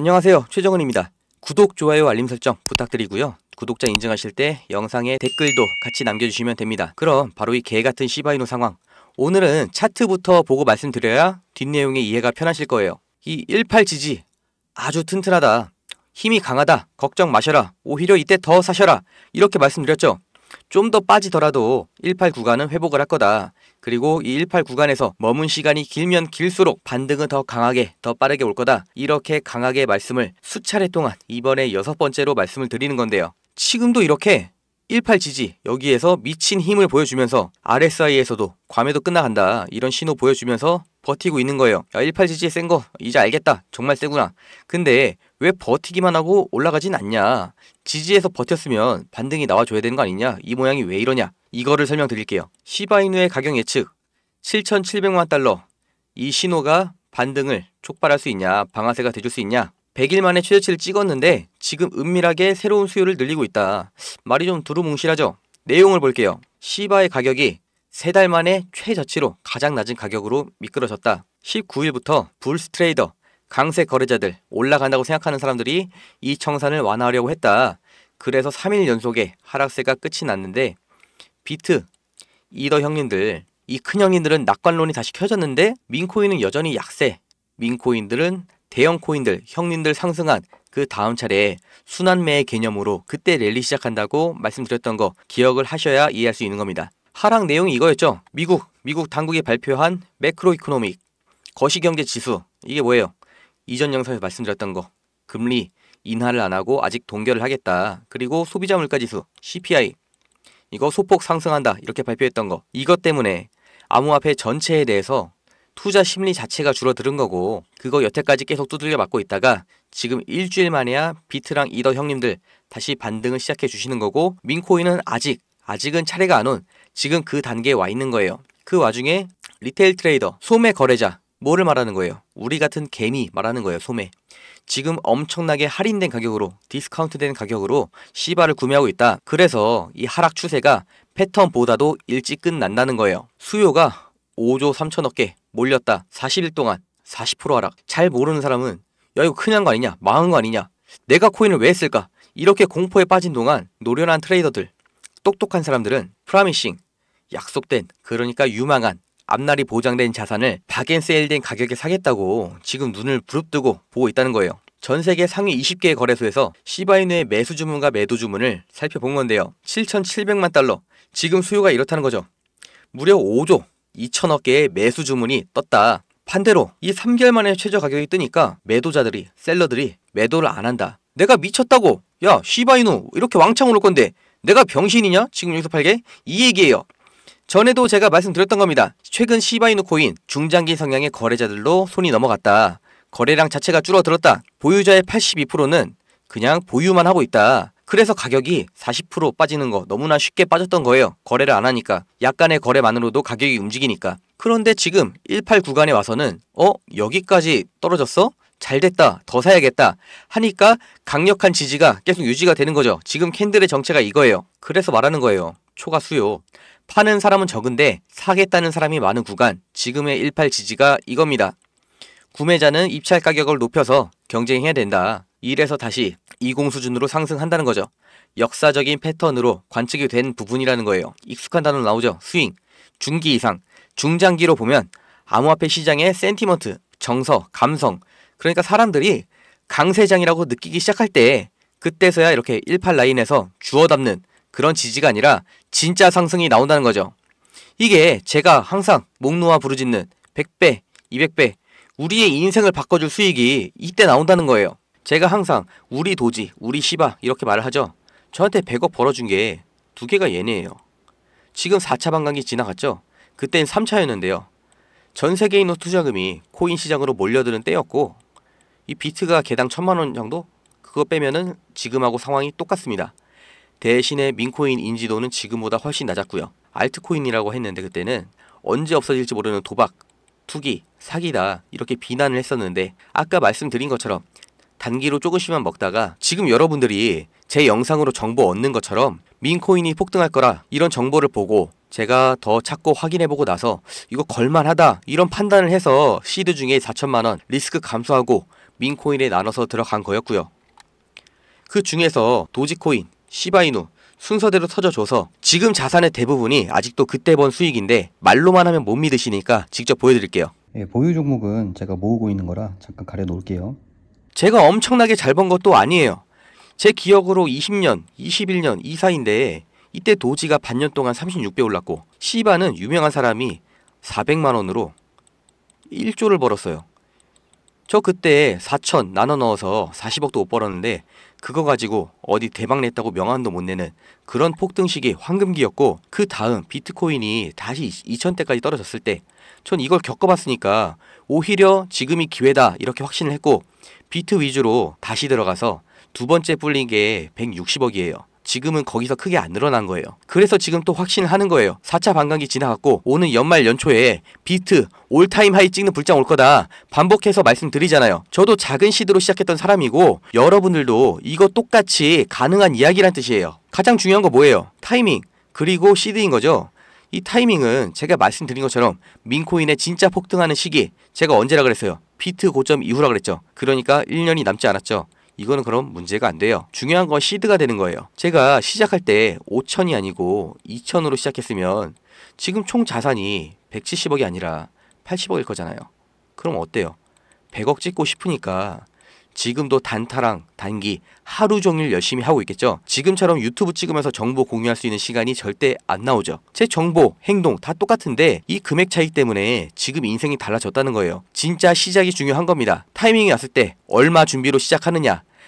안녕하세요. 최정은입니다. 구독, 좋아요, 알림 설정 부탁드리고요. 구독자 인증하실 때 영상에 댓글도 같이 남겨주시면 됩니다. 그럼 바로 이 개같은 시바이노 상황. 오늘은 차트부터 보고 말씀드려야 뒷내용의 이해가 편하실 거예요. 이 18 지지 아주 튼튼하다. 힘이 강하다. 걱정 마셔라. 오히려 이때 더 사셔라. 이렇게 말씀드렸죠. 좀 더 빠지더라도 18 구간은 회복을 할 거다. 그리고 이 18 구간에서 머문 시간이 길면 길수록 반등은 더 강하게 더 빠르게 올 거다. 이렇게 강하게 말씀을 수차례 동안 이번에 여섯 번째로 말씀을 드리는 건데요. 지금도 이렇게 18 지지 여기에서 미친 힘을 보여주면서 RSI에서도 괌에도 끝나간다 이런 신호 보여주면서 버티고 있는 거예요. 18 지지 센 거 이제 알겠다 정말 세구나. 근데 왜 버티기만 하고 올라가진 않냐. 지지에서 버텼으면 반등이 나와줘야 되는 거 아니냐. 이 모양이 왜 이러냐. 이거를 설명드릴게요. 시바이누의 가격 예측 7,700만 달러. 이 신호가 반등을 촉발할 수 있냐. 방아쇠가 돼줄 수 있냐. 100일 만에 최저치를 찍었는데 지금 은밀하게 새로운 수요를 늘리고 있다. 말이 좀 두루뭉실하죠? 내용을 볼게요. 시바의 가격이 3달 만에 최저치로 가장 낮은 가격으로 미끄러졌다. 19일부터 불스트레이더 강세 거래자들 올라간다고 생각하는 사람들이 이 청산을 완화하려고 했다. 그래서 3일 연속의 하락세가 끝이 났는데 비트, 이더 형님들 이 큰 형님들은 낙관론이 다시 켜졌는데 민코인은 여전히 약세 민코인들은 대형 코인들 형님들 상승한 그 다음 차례에 순환매의 개념으로 그때 랠리 시작한다고 말씀드렸던 거 기억을 하셔야 이해할 수 있는 겁니다. 하락 내용이 이거였죠. 미국 미국 당국이 발표한 매크로 이코노믹 거시경제 지수 이게 뭐예요? 이전 영상에서 말씀드렸던 거 금리 인하를 안 하고 아직 동결을 하겠다. 그리고 소비자 물가지수 CPI 이거 소폭 상승한다 이렇게 발표했던 거 이것 때문에 암호화폐 전체에 대해서 투자 심리 자체가 줄어드는 거고 그거 여태까지 계속 두들겨 맞고 있다가 지금 일주일 만에야 비트랑 이더 형님들 다시 반등을 시작해 주시는 거고 민코인은 아직 아직은 차례가 안 온 지금 그 단계에 와 있는 거예요. 그 와중에 리테일 트레이더 소매 거래자 뭐를 말하는 거예요? 우리 같은 개미 말하는 거예요, 소매. 지금 엄청나게 할인된 가격으로, 디스카운트된 가격으로 시바를 구매하고 있다. 그래서 이 하락 추세가 패턴보다도 일찍 끝난다는 거예요. 수요가 5조 3천억 개 몰렸다. 40일 동안 40% 하락. 잘 모르는 사람은 야 이거 큰일 난 거 아니냐? 망한 거 아니냐? 내가 코인을 왜 했을까? 이렇게 공포에 빠진 동안 노련한 트레이더들, 똑똑한 사람들은 프라미싱, 약속된, 그러니까 유망한 앞날이 보장된 자산을 박앤세일된 가격에 사겠다고 지금 눈을 부릅뜨고 보고 있다는 거예요. 전 세계 상위 20개의 거래소에서 시바이누의 매수 주문과 매도 주문을 살펴본 건데요. 7,700만 달러. 지금 수요가 이렇다는 거죠. 무려 5조 2천억 개의 매수 주문이 떴다. 반대로 이 3개월 만에 최저 가격이 뜨니까 매도자들이 셀러들이 매도를 안 한다. 내가 미쳤다고. 야, 시바이누 이렇게 왕창 올 건데 내가 병신이냐? 지금 여기서 팔게? 이 얘기예요. 전에도 제가 말씀드렸던 겁니다. 최근 시바이누 코인 중장기 성향의 거래자들로 손이 넘어갔다. 거래량 자체가 줄어들었다. 보유자의 82%는 그냥 보유만 하고 있다. 그래서 가격이 40% 빠지는 거 너무나 쉽게 빠졌던 거예요. 거래를 안 하니까. 약간의 거래만으로도 가격이 움직이니까. 그런데 지금 18 구간에 와서는 어? 여기까지 떨어졌어? 잘 됐다. 더 사야겠다. 하니까 강력한 지지가 계속 유지가 되는 거죠. 지금 캔들의 정체가 이거예요. 그래서 말하는 거예요. 초과 수요. 파는 사람은 적은데 사겠다는 사람이 많은 구간, 지금의 18 지지가 이겁니다. 구매자는 입찰 가격을 높여서 경쟁해야 된다. 이래서 다시 20 수준으로 상승한다는 거죠. 역사적인 패턴으로 관측이 된 부분이라는 거예요. 익숙한 단어 나오죠. 스윙, 중기 이상, 중장기로 보면 암호화폐 시장의 센티먼트, 정서, 감성, 그러니까 사람들이 강세장이라고 느끼기 시작할 때 그때서야 이렇게 18 라인에서 주워 담는 그런 지지가 아니라 진짜 상승이 나온다는 거죠. 이게 제가 항상 목 놓아 부르짖는 100배, 200배 우리의 인생을 바꿔줄 수익이 이때 나온다는 거예요. 제가 항상 우리 도지, 우리 시바 이렇게 말을 하죠. 저한테 100억 벌어준 게 두 개가 얘네예요. 지금 4차 반감기 지나갔죠? 그땐 3차였는데요. 전 세계인의 투자금이 코인 시장으로 몰려드는 때였고 이 비트가 개당 천만 원 정도? 그거 빼면은 지금하고 상황이 똑같습니다. 대신에 민코인 인지도는 지금보다 훨씬 낮았고요. 알트코인이라고 했는데 그때는 언제 없어질지 모르는 도박, 투기, 사기다 이렇게 비난을 했었는데 아까 말씀드린 것처럼 단기로 조금씩만 먹다가 지금 여러분들이 제 영상으로 정보 얻는 것처럼 민코인이 폭등할 거라 이런 정보를 보고 제가 더 찾고 확인해보고 나서 이거 걸만하다 이런 판단을 해서 시드 중에 4천만원 리스크 감소하고 민코인에 나눠서 들어간 거였고요. 그 중에서 도지코인, 시바이누 순서대로 터져줘서 지금 자산의 대부분이 아직도 그때 번 수익인데 말로만 하면 못 믿으시니까 직접 보여드릴게요. 예, 보유 종목은 제가 모으고 있는 거라 잠깐 가려놓을게요. 제가 엄청나게 잘 번 것도 아니에요. 제 기억으로 20년, 21년 이 사이인데 이때 도지가 반년 동안 36배 올랐고 시바는 유명한 사람이 400만 원으로 1조를 벌었어요. 저 그때 4천 나눠 넣어서 40억도 못 벌었는데 그거 가지고 어디 대박 냈다고 명함도 못 내는 그런 폭등식이 황금기였고 그 다음 비트코인이 다시 2 0 0 0대까지 떨어졌을 때 전 이걸 겪어봤으니까 오히려 지금이 기회다 이렇게 확신을 했고 비트 위주로 다시 들어가서 두 번째 불린 게 160억이에요. 지금은 거기서 크게 안 늘어난 거예요. 그래서 지금 또 확신을 하는 거예요. 4차 반감기 지나갔고 오는 연말 연초에 비트 올타임 하이 찍는 불장 올 거다. 반복해서 말씀드리잖아요. 저도 작은 시드로 시작했던 사람이고 여러분들도 이거 똑같이 가능한 이야기란 뜻이에요. 가장 중요한 거 뭐예요? 타이밍 그리고 시드인 거죠. 이 타이밍은 제가 말씀드린 것처럼 민코인의 진짜 폭등하는 시기 제가 언제라 그랬어요? 비트 고점 이후라 그랬죠. 그러니까 1년이 남지 않았죠. 이거는 그럼 문제가 안 돼요. 중요한 건 시드가 되는 거예요. 제가 시작할 때 5천이 아니고 2천으로 시작했으면 지금 총 자산이 170억이 아니라 80억일 거잖아요. 그럼 어때요? 100억 찍고 싶으니까 지금도 단타랑 단기 하루 종일 열심히 하고 있겠죠. 지금처럼 유튜브 찍으면서 정보 공유할 수 있는 시간이 절대 안 나오죠. 제 정보, 행동 다 똑같은데 이 금액 차이 때문에 지금 인생이 달라졌다는 거예요. 진짜 시작이 중요한 겁니다. 타이밍이 왔을 때 얼마 준비로 시작하느냐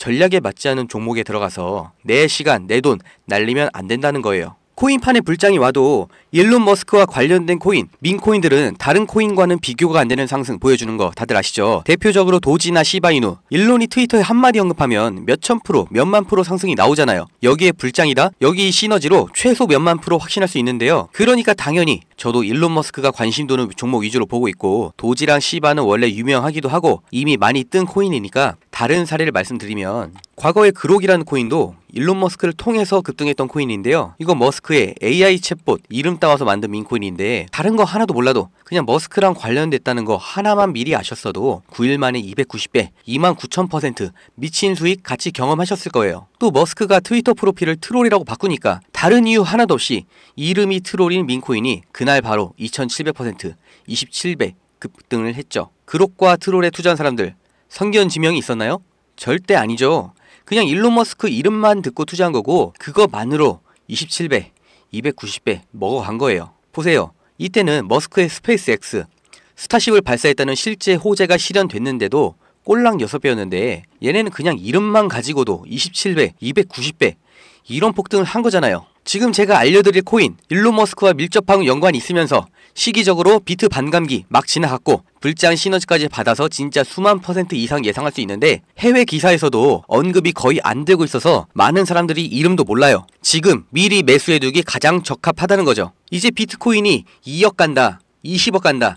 전략에 맞지 않은 종목에 들어가서 내 시간, 내 돈 날리면 안 된다는 거예요. 코인판에 불장이 와도 일론 머스크와 관련된 코인, 민코인들은 다른 코인과는 비교가 안 되는 상승 보여주는 거 다들 아시죠? 대표적으로 도지나 시바이누. 일론이 트위터에 한마디 언급하면 몇천 프로, 몇만 프로 상승이 나오잖아요. 여기에 불장이다? 여기 시너지로 최소 몇만 프로 확신할 수 있는데요. 그러니까 당연히 저도 일론 머스크가 관심 도는 종목 위주로 보고 있고 도지랑 시바는 원래 유명하기도 하고 이미 많이 뜬 코인이니까 다른 사례를 말씀드리면 과거에 그록이라는 코인도 일론 머스크를 통해서 급등했던 코인인데요. 이거 머스크의 AI 챗봇 이름 따와서 만든 민코인인데 다른 거 하나도 몰라도 그냥 머스크랑 관련됐다는 거 하나만 미리 아셨어도 9일 만에 290배, 29,000% 미친 수익 같이 경험하셨을 거예요. 또 머스크가 트위터 프로필을 트롤이라고 바꾸니까 다른 이유 하나도 없이 이름이 트롤인 민코인이 그날 바로 2,700%, 27배 급등을 했죠. 그록과 트롤에 투자한 사람들 선견 지명이 있었나요? 절대 아니죠. 그냥 일론 머스크 이름만 듣고 투자한 거고 그거만으로 27배, 290배 먹어간 거예요. 보세요. 이때는 머스크의 스페이스X, 스타쉽을 발사했다는 실제 호재가 실현됐는데도 꼴랑 6배였는데 얘네는 그냥 이름만 가지고도 27배, 290배 이런 폭등을 한 거잖아요. 지금 제가 알려드릴 코인 일론 머스크와 밀접한 연관이 있으면서 시기적으로 비트 반감기 막 지나갔고 불장 시너지까지 받아서 진짜 수만 퍼센트 이상 예상할 수 있는데 해외 기사에서도 언급이 거의 안 되고 있어서 많은 사람들이 이름도 몰라요. 지금 미리 매수해두기 가장 적합하다는 거죠. 이제 비트코인이 2억 간다, 20억 간다,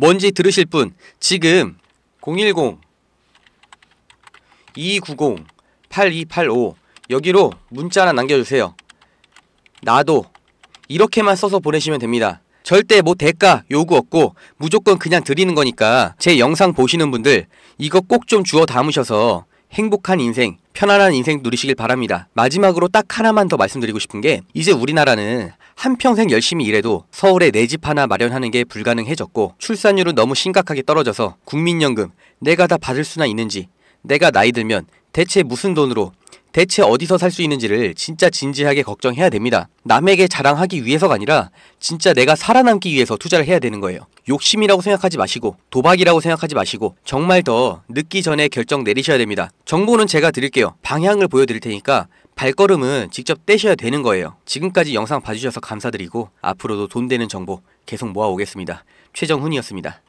뭔지 들으실 분 지금 010 290 8285 여기로 문자 하나 남겨주세요. 나도 이렇게만 써서 보내시면 됩니다. 절대 뭐 대가 요구 없고 무조건 그냥 드리는 거니까 제 영상 보시는 분들 이거 꼭 좀 주워 담으셔서 행복한 인생, 편안한 인생 누리시길 바랍니다. 마지막으로 딱 하나만 더 말씀드리고 싶은 게 이제 우리나라는 한평생 열심히 일해도 서울에 내 집 하나 마련하는 게 불가능해졌고 출산율은 너무 심각하게 떨어져서 국민연금 내가 다 받을 수나 있는지 내가 나이 들면 대체 무슨 돈으로 대체 어디서 살 수 있는지를 진짜 진지하게 걱정해야 됩니다. 남에게 자랑하기 위해서가 아니라 진짜 내가 살아남기 위해서 투자를 해야 되는 거예요. 욕심이라고 생각하지 마시고 도박이라고 생각하지 마시고 정말 더 늦기 전에 결정 내리셔야 됩니다. 정보는 제가 드릴게요. 방향을 보여드릴 테니까 발걸음은 직접 떼셔야 되는 거예요. 지금까지 영상 봐주셔서 감사드리고 앞으로도 돈 되는 정보 계속 모아오겠습니다. 최정훈이었습니다.